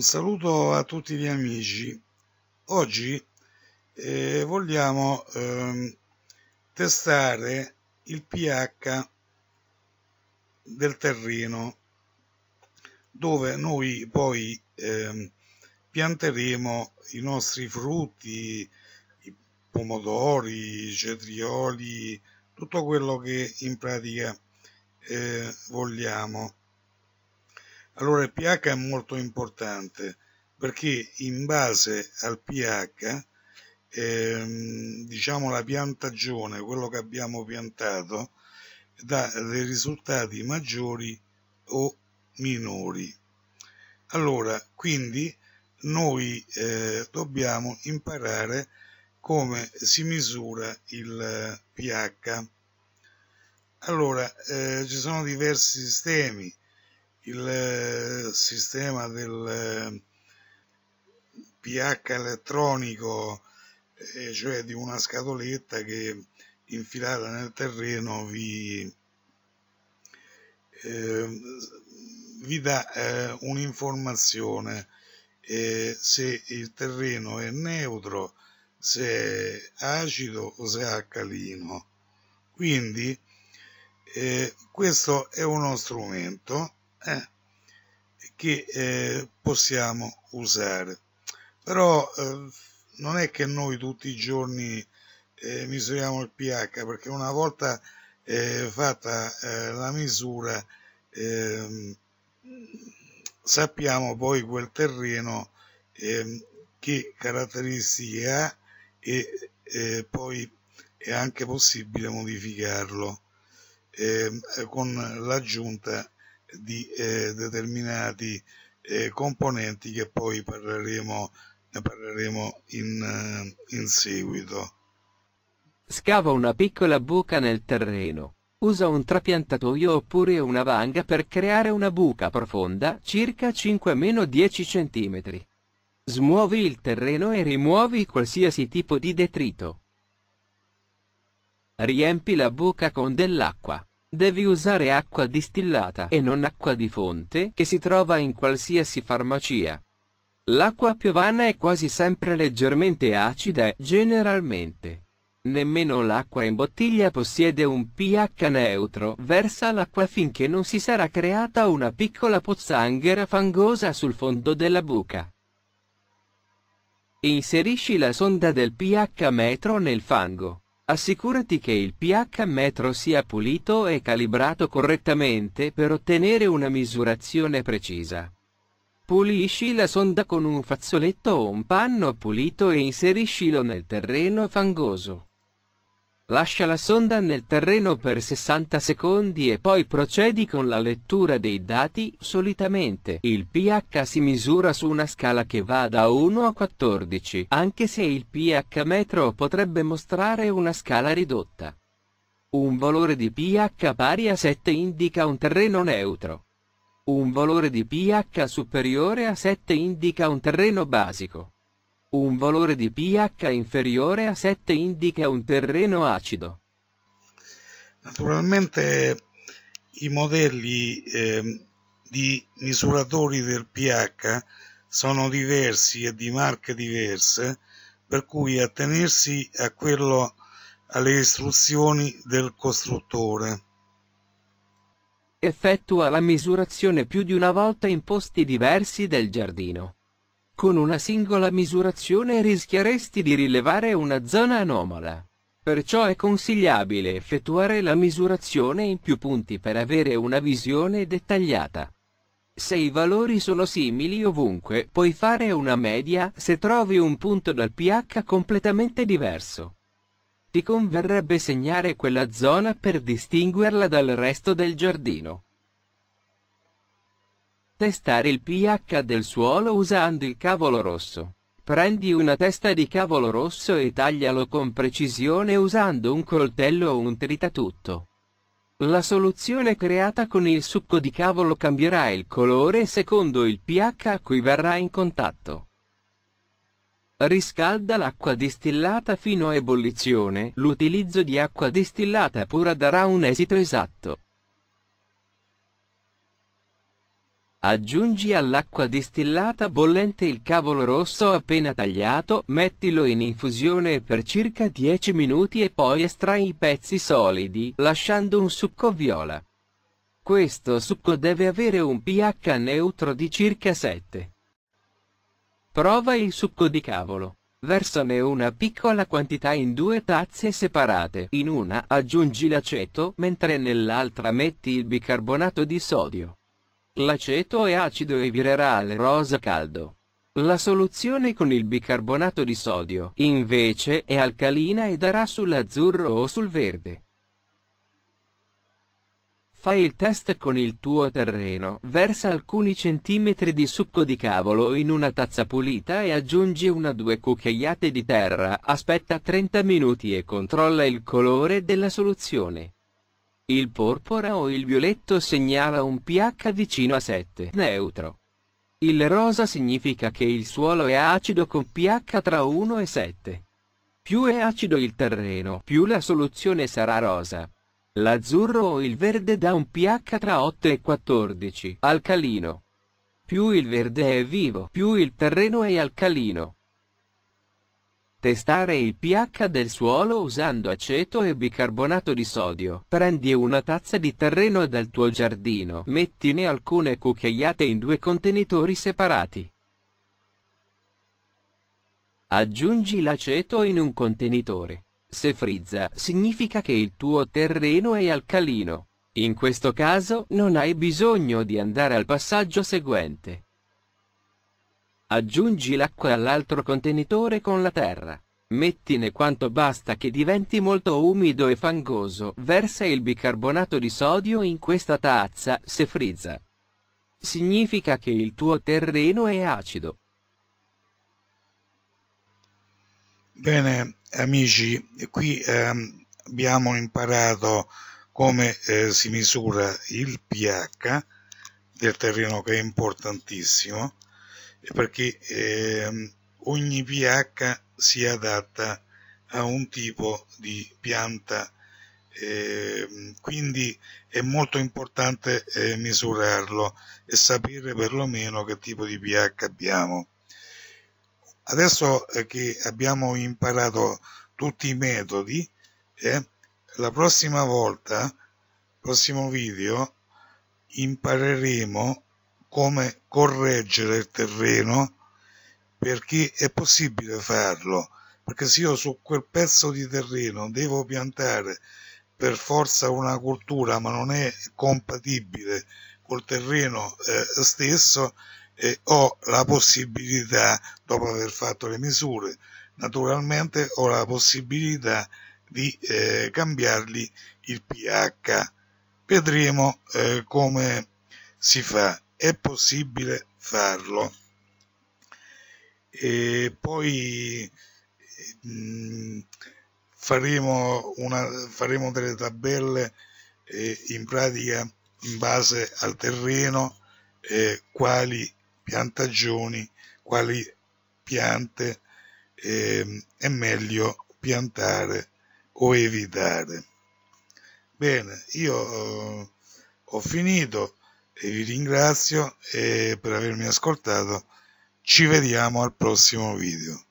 Un saluto a tutti gli amici. Oggi eh, vogliamo eh, testare il pH del terreno dove noi poi eh, pianteremo i nostri frutti, i pomodori, i cetrioli, tutto quello che in pratica eh, vogliamo. Allora il pH è molto importante perché in base al pH, ehm, diciamo la piantagione, quello che abbiamo piantato, dà dei risultati maggiori o minori. Allora, quindi noi eh, dobbiamo imparare come si misura il pH. Allora, eh, ci sono diversi sistemi, il eh, sistema del pH eh, elettronico, eh, cioè di una scatoletta che infilata nel terreno vi, eh, vi dà eh, un'informazione eh, se il terreno è neutro, se è acido o se è alcalino. Quindi questo è uno strumento eh, che eh, possiamo usare. Però eh, non è che noi tutti i giorni eh, misuriamo il pH, perché una volta eh, fatta eh, la misura ehm, sappiamo poi quel terreno ehm, che caratteristiche ha e eh, poi è anche possibile modificarlo eh, con l'aggiunta di eh, determinati eh, componenti che poi parleremo, ne parleremo in, eh, in seguito. Scava una piccola buca nel terreno. Usa un trapiantatoio oppure una vanga per creare una buca profonda circa 5-10 cm. Smuovi il terreno e rimuovi qualsiasi tipo di detrito. Riempi la buca con dell'acqua. Devi usare acqua distillata e non acqua di fonte che si trova in qualsiasi farmacia. L'acqua piovana è quasi sempre leggermente acida e generalmente nemmeno l'acqua in bottiglia possiede un pH neutro. Versa l'acqua finché non si sarà creata una piccola pozzanghera fangosa sul fondo della buca. Inserisci la sonda del pH metro nel fango. Assicurati che il pH metro sia pulito e calibrato correttamente per ottenere una misurazione precisa. Pulisci la sonda con un fazzoletto o un panno pulito e inseriscilo nel terreno fangoso. Lascia la sonda nel terreno per 60 secondi e poi procedi con la lettura dei dati. Solitamente il pH si misura su una scala che va da 1 a 14, anche se il pH metro potrebbe mostrare una scala ridotta. Un valore di pH pari a 7 indica un terreno neutro. Un valore di pH superiore a 7 indica un terreno basico. Un valore di pH inferiore a 7 indica un terreno acido. Naturalmente i modelli eh, di misuratori del pH sono diversi e di marche diverse, per cui attenersi a quello, alle istruzioni del costruttore. Effettua la misurazione più di una volta in posti diversi del giardino. Con una singola misurazione rischieresti di rilevare una zona anomala. Perciò è consigliabile effettuare la misurazione in più punti per avere una visione dettagliata. Se i valori sono simili ovunque, puoi fare una media se trovi un punto dal pH completamente diverso. Ti converrebbe segnare quella zona per distinguerla dal resto del giardino. Testare il pH del suolo usando il cavolo rosso. Prendi una testa di cavolo rosso e taglialo con precisione usando un coltello o un tritatutto. La soluzione creata con il succo di cavolo cambierà il colore secondo il pH a cui verrà in contatto. Riscalda l'acqua distillata fino a ebollizione. L'utilizzo di acqua distillata pura darà un esito esatto. Aggiungi all'acqua distillata bollente il cavolo rosso appena tagliato, mettilo in infusione per circa 10 minuti e poi estrai i pezzi solidi, lasciando un succo viola. Questo succo deve avere un pH neutro di circa 7. Prova il succo di cavolo. Versane una piccola quantità in due tazze separate. In una aggiungi l'aceto, mentre nell'altra metti il bicarbonato di sodio. L'aceto è acido e virerà al rosa caldo. La soluzione con il bicarbonato di sodio, invece, è alcalina e darà sull'azzurro o sul verde. Fai il test con il tuo terreno, versa alcuni centimetri di succo di cavolo in una tazza pulita e aggiungi una due cucchiaiate di terra, aspetta 30 minuti e controlla il colore della soluzione. Il porpora o il violetto segnala un pH vicino a 7, neutro. Il rosa significa che il suolo è acido con pH tra 1 e 7. Più è acido il terreno, più la soluzione sarà rosa. L'azzurro o il verde dà un pH tra 8 e 14, alcalino. Più il verde è vivo, più il terreno è alcalino. Testare il pH del suolo usando aceto e bicarbonato di sodio. Prendi una tazza di terreno dal tuo giardino. Mettine alcune cucchiaiate in due contenitori separati. Aggiungi l'aceto in un contenitore. Se frizza, significa che il tuo terreno è alcalino. In questo caso, non hai bisogno di andare al passaggio seguente. Aggiungi l'acqua all'altro contenitore con la terra. Mettine quanto basta che diventi molto umido e fangoso. Versa il bicarbonato di sodio in questa tazza se frizza. Significa che il tuo terreno è acido. Bene amici, qui ehm, abbiamo imparato come eh, si misura il pH del terreno che è importantissimo perché eh, ogni pH si adatta a un tipo di pianta, eh, quindi è molto importante eh, misurarlo e sapere perlomeno che tipo di pH abbiamo. Adesso eh, che abbiamo imparato tutti i metodi, eh, la prossima volta, prossimo video, impareremo come correggere il terreno perché è possibile farlo, perché se io su quel pezzo di terreno devo piantare per forza una cultura ma non è compatibile col terreno eh, stesso, eh, ho la possibilità, dopo aver fatto le misure, naturalmente ho la possibilità di eh, cambiargli il pH. Vedremo eh, come si fa è possibile farlo. E poi mh, mm, faremo, una, faremo delle tabelle eh, in pratica in base al terreno eh, quali piantagioni, quali piante eh, è meglio piantare o evitare. Bene, io eh, ho finito vi ringrazio eh, per avermi ascoltato. Ci vediamo al prossimo video.